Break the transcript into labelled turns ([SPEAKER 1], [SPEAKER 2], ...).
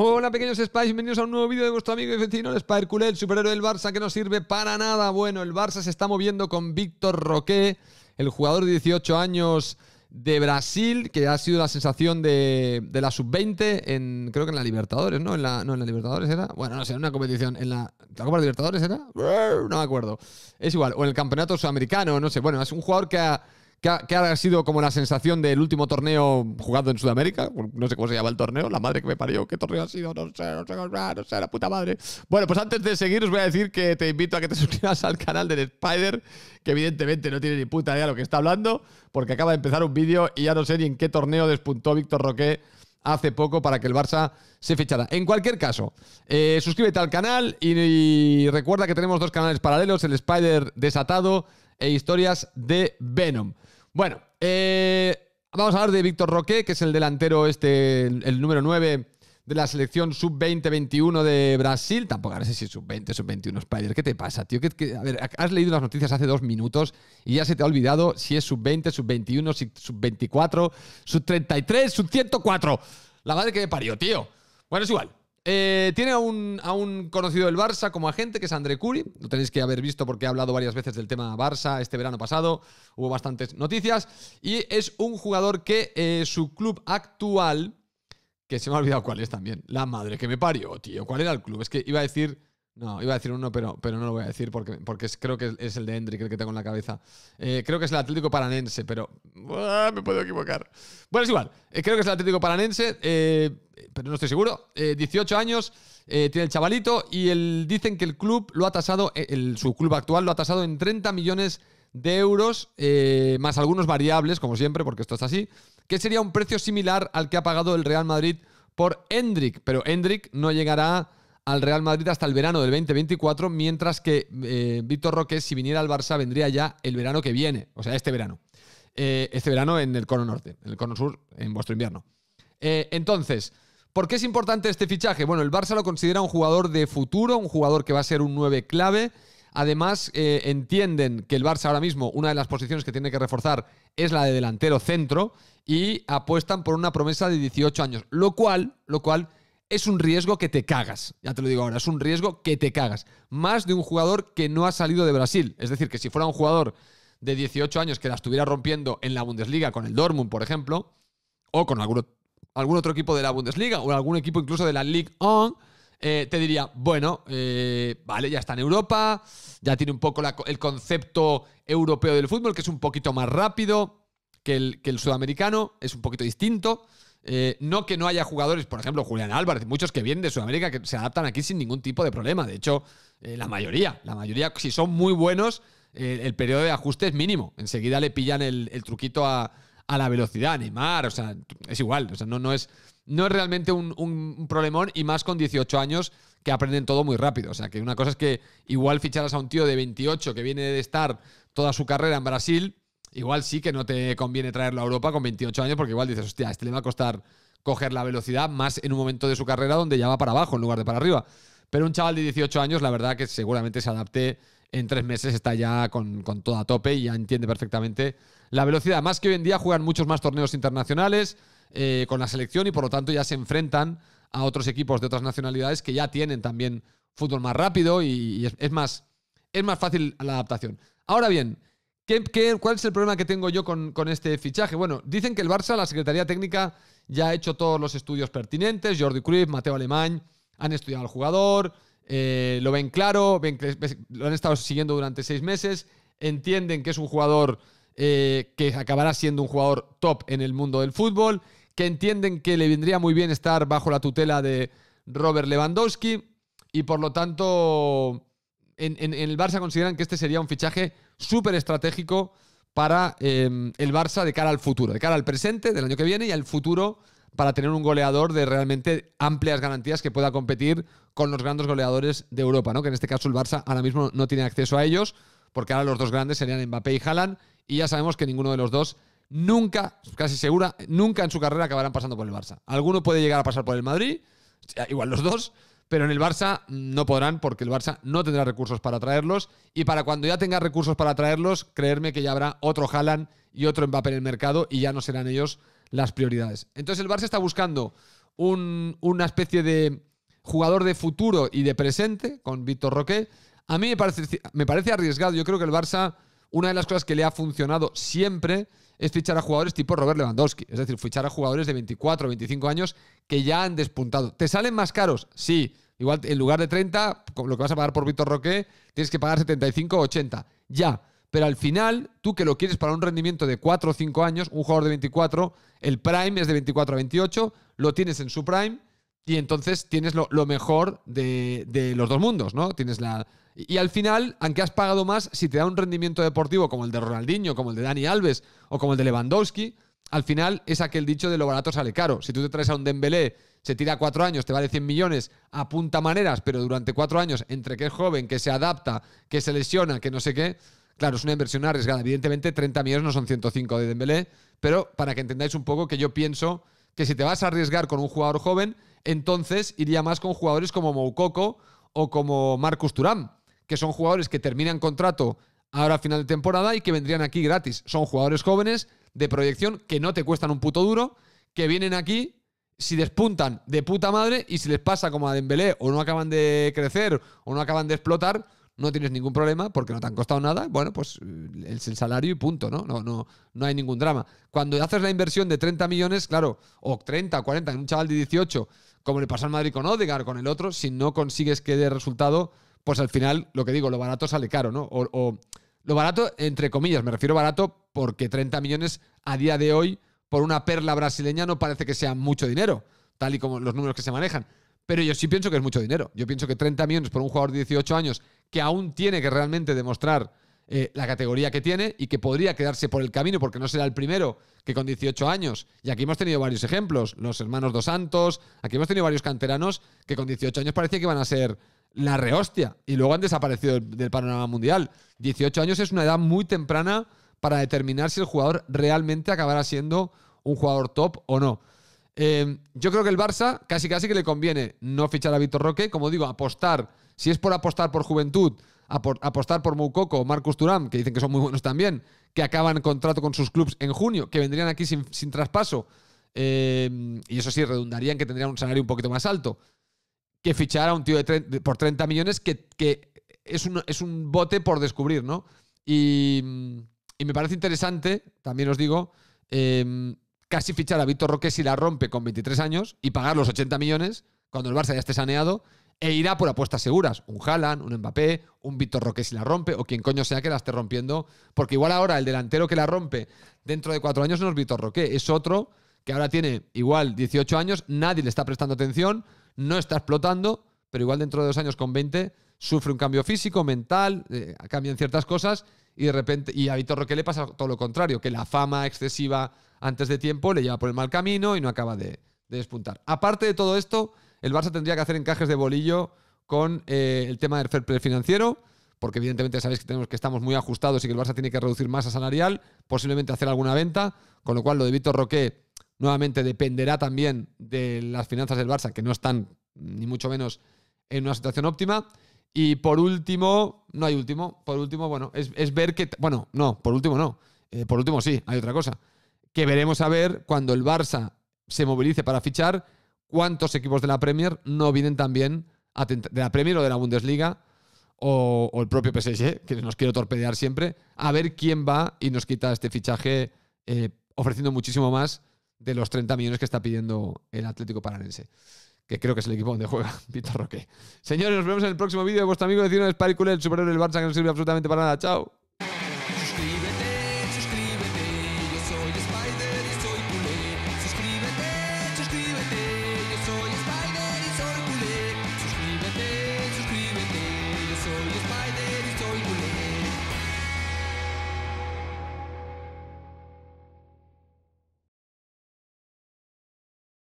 [SPEAKER 1] Hola pequeños Spice, bienvenidos a un nuevo vídeo de vuestro amigo y vecino, el el superhéroe del Barça que no sirve para nada. Bueno, el Barça se está moviendo con Víctor Roque, el jugador de 18 años de Brasil, que ha sido la sensación de, de la sub-20 en, creo que en la Libertadores, ¿no? En la, no, en la Libertadores era. Bueno, no sé, en una competición. ¿En la, la Copa de Libertadores era? No me acuerdo. Es igual. O en el Campeonato Sudamericano, no sé. Bueno, es un jugador que ha que ha, sido como la sensación del último torneo jugado en Sudamérica. No sé cómo se llama el torneo, la madre que me parió, qué torneo ha sido, no sé, no sé, no sé, la puta madre. Bueno, pues antes de seguir os voy a decir que te invito a que te suscribas al canal del Spider, que evidentemente no tiene ni puta idea de lo que está hablando, porque acaba de empezar un vídeo y ya no sé ni en qué torneo despuntó Víctor Roque hace poco para que el Barça se fichara. En cualquier caso, eh, suscríbete al canal y, recuerda que tenemos dos canales paralelos, el Spider desatado e historias de Venom. Bueno, eh, vamos a hablar de Víctor Roque, que es el delantero este, el número 9 de la selección sub-20-21 de Brasil. Tampoco no sé si es sub-20, sub-21 Spider. ¿Qué te pasa, tío? a ver, has leído las noticias hace dos minutos y ya se te ha olvidado si es sub-20, sub-21, sub-24, sub-33, sub-104. La madre que me parió, tío. Bueno, es igual. Eh, tiene a un, conocido del Barça como agente, que es André Curi. Lo tenéis que haber visto porque he hablado varias veces del tema Barça este verano pasado. Hubo bastantes noticias. Y es un jugador que eh, su club actual, que se me ha olvidado cuál es también. La madre que me parió, tío. ¿Cuál era el club? Es que iba a decir no, iba a decir uno, pero, pero no lo voy a decir porque, porque creo que es el de Hendrik el que tengo en la cabeza. Eh, creo que es el Atlético Paranense, pero me puedo equivocar. Bueno, es igual. Eh, creo que es el Atlético Paranense, eh, pero no estoy seguro. 18 años tiene el chavalito y el, dicen que el club lo ha tasado, su club actual lo ha tasado en 30 millones de euros, más algunos variables, como siempre, porque esto es así, que sería un precio similar al que ha pagado el Real Madrid por Hendrik, pero Hendrik no llegará al Real Madrid hasta el verano del 2024, mientras que eh, Víctor Roque, si viniera al Barça, vendría ya el verano que viene, o sea, este verano. Eh, este verano en el Cono Norte, en el Cono Sur, en vuestro invierno. Eh, entonces, ¿por qué es importante este fichaje? Bueno, el Barça lo considera un jugador de futuro, un jugador que va a ser un 9 clave. Además, entienden que el Barça ahora mismo, una de las posiciones que tiene que reforzar es la de delantero centro y apuestan por una promesa de 18 años, lo cual, lo cual es un riesgo que te cagas. Ya te lo digo ahora, es un riesgo que te cagas. Más de un jugador que no ha salido de Brasil. Es decir, que si fuera un jugador de 18 años que la estuviera rompiendo en la Bundesliga con el Dortmund, por ejemplo, o con algún, otro equipo de la Bundesliga o algún equipo incluso de la League 1, eh, te diría, bueno, eh, vale, ya está en Europa, ya tiene un poco el concepto europeo del fútbol, que es un poquito más rápido que el sudamericano, es un poquito distinto. Eh, no que no haya jugadores, por ejemplo, Julián Álvarez, muchos que vienen de Sudamérica que se adaptan aquí sin ningún tipo de problema. De hecho, eh, la mayoría, la mayoría, si son muy buenos, eh, el periodo de ajuste es mínimo. Enseguida le pillan el, truquito a, la velocidad, Neymar, o sea, es igual, o sea, no, no es. No es realmente un, un problemón y más con 18 años que aprenden todo muy rápido. O sea, que una cosa es que igual ficharas a un tío de 28 que viene de estar toda su carrera en Brasil igual sí que no te conviene traerlo a Europa con 28 años porque igual dices, hostia, este le va a costar coger la velocidad más en un momento de su carrera donde ya va para abajo en lugar de para arriba. Pero un chaval de 18 años, la verdad que seguramente se adapte en tres meses, está ya con, con todo a tope y ya entiende perfectamente la velocidad. Más que hoy en día juegan muchos más torneos internacionales eh, con la selección y por lo tanto ya se enfrentan a otros equipos de otras nacionalidades que ya tienen también fútbol más rápido y, más, es más fácil la adaptación. Ahora bien, cuál es el problema que tengo yo con, este fichaje? Bueno, dicen que el Barça, la Secretaría Técnica, ya ha hecho todos los estudios pertinentes. Jordi Cruz, Mateo Alemán, han estudiado al jugador, eh, lo ven claro, lo han estado siguiendo durante seis meses, entienden que es un jugador eh, que acabará siendo un jugador top en el mundo del fútbol, que entienden que le vendría muy bien estar bajo la tutela de Robert Lewandowski y por lo tanto en, el Barça consideran que este sería un fichaje súper estratégico para em, el Barça de cara al futuro, de cara al presente del año que viene y al futuro para tener un goleador de realmente amplias garantías que pueda competir con los grandes goleadores de Europa, ¿no? Que en este caso el Barça ahora mismo no tiene acceso a ellos, porque ahora los dos grandes serían Mbappé y Haaland, y ya sabemos que ninguno de los dos nunca, casi segura, nunca en su carrera acabarán pasando por el Barça. Alguno puede llegar a pasar por el Madrid, igual los dos, pero en el Barça no podrán porque el Barça no tendrá recursos para traerlos y para cuando ya tenga recursos para traerlos, creerme que ya habrá otro Haaland y otro Mbappé en el mercado y ya no serán ellos las prioridades. Entonces el Barça está buscando una especie de jugador de futuro y de presente con Víctor Roque. A mí me parece, me parece arriesgado. Yo creo que el Barça, una de las cosas que le ha funcionado siempre es fichar a jugadores tipo Robert Lewandowski, es decir, fichar a jugadores de 24, 25 años que ya han despuntado. ¿Te salen más caros? Sí. Igual en lugar de 30, lo que vas a pagar por Víctor Roque, tienes que pagar 75 80. Ya. Pero al final, tú que lo quieres para un rendimiento de 4 o 5 años, un jugador de 24, el prime es de 24 a 28, lo tienes en su prime y entonces tienes lo, mejor de, los dos mundos, ¿no? Tienes la. Y, al final, aunque has pagado más, si te da un rendimiento deportivo como el de Ronaldinho, como el de Dani Alves o como el de Lewandowski, al final es aquel dicho de lo barato sale caro. Si tú te traes a un Dembélé, se tira cuatro años, te vale 100 millones, apunta maneras, pero durante cuatro años, entre que es joven, que se adapta, que se lesiona, que no sé qué, claro, es una inversión arriesgada. Evidentemente, 30 millones no son 105 de Dembélé, pero para que entendáis un poco que yo pienso que si te vas a arriesgar con un jugador joven, entonces iría más con jugadores como Moukoko o como Marcus Turán, que son jugadores que terminan contrato ahora a final de temporada y que vendrían aquí gratis. Son jugadores jóvenes de proyección que no te cuestan un puto duro, que vienen aquí si despuntan de puta madre y si les pasa como a Dembélé o no acaban de crecer o no acaban de explotar, no tienes ningún problema porque no te han costado nada. Bueno, pues eh, es el salario y punto, ¿no? No, no, no hay ningún drama. Cuando haces la inversión de 30 millones, claro, o 30, 40 en un chaval de 18 como le pasó al Madrid con Odegaard, con el otro, si no consigues que dé resultado, pues al final, lo que digo, lo barato sale caro, ¿no? O, o lo barato, entre comillas, me refiero barato porque 30 millones a día de hoy por una perla brasileña no parece que sea mucho dinero, tal y como los números que se manejan. Pero yo sí pienso que es mucho dinero. Yo pienso que 30 millones por un jugador de 18 años que aún tiene que realmente demostrar eh, la categoría que tiene y que podría quedarse por el camino porque no será el primero que con 18 años. Y aquí hemos tenido varios ejemplos, los hermanos Dos Santos, aquí hemos tenido varios canteranos que con 18 años parecía que iban a ser la rehostia y luego han desaparecido del, panorama mundial. 18 años es una edad muy temprana para determinar si el jugador realmente acabará siendo un jugador top o no. Eh, yo creo que el Barça casi casi que le conviene no fichar a Vitor Roque, como digo, apostar, si es por apostar por juventud, apostar por Moukoko o Marcus Turam, que dicen que son muy buenos también, que acaban contrato con sus clubes en junio, que vendrían aquí sin, traspaso. Eh, y eso sí, redundaría en que tendrían un salario un poquito más alto. Que fichar a un tío de por 30 millones que, es, un, es, un, bote por descubrir, ¿no? Y, me parece interesante, también os digo, em, casi fichar a Víctor Roque si la rompe con 23 años y pagar los 80 millones cuando el Barça ya esté saneado e irá por apuestas seguras. Un Haaland, un Mbappé, un Víctor Roque si la rompe, o quien coño sea que la esté rompiendo. Porque igual ahora el delantero que la rompe dentro de cuatro años no es Vitor Roque, es otro que ahora tiene igual 18 años, nadie le está prestando atención, no está explotando, pero igual dentro de dos años con 20 sufre un cambio físico, mental, eh, cambian ciertas cosas y de repente, y a Víctor Roque le pasa todo lo contrario, que la fama excesiva antes de tiempo le lleva por el mal camino y no acaba de despuntar. Aparte de todo esto, el Barça tendría que hacer encajes de bolillo con eh, el tema del fair financiero, porque evidentemente sabéis que, tenemos, que estamos muy ajustados y que el Barça tiene que reducir masa salarial, posiblemente hacer alguna venta, con lo cual lo de Víctor Roque nuevamente dependerá también de las finanzas del Barça, que no están ni mucho menos en una situación óptima. Y por último, no hay último, por último, bueno, es, ver que, bueno, no, por último no, eh, por último sí, hay otra cosa, que veremos a ver cuando el Barça se movilice para fichar cuántos equipos de la Premier no vienen también de la Premier o de la Bundesliga o, el propio PSG, que nos quiere torpedear siempre, a ver quién va y nos quita este fichaje eh, ofreciendo muchísimo más de los 30 millones que está pidiendo el Atlético Paranense, que creo que es el equipo donde juega Víctor Roque. Señores, nos vemos en el próximo vídeo de vuestro amigo vecino de el superhéroe del Barça que no sirve absolutamente para nada. Chao.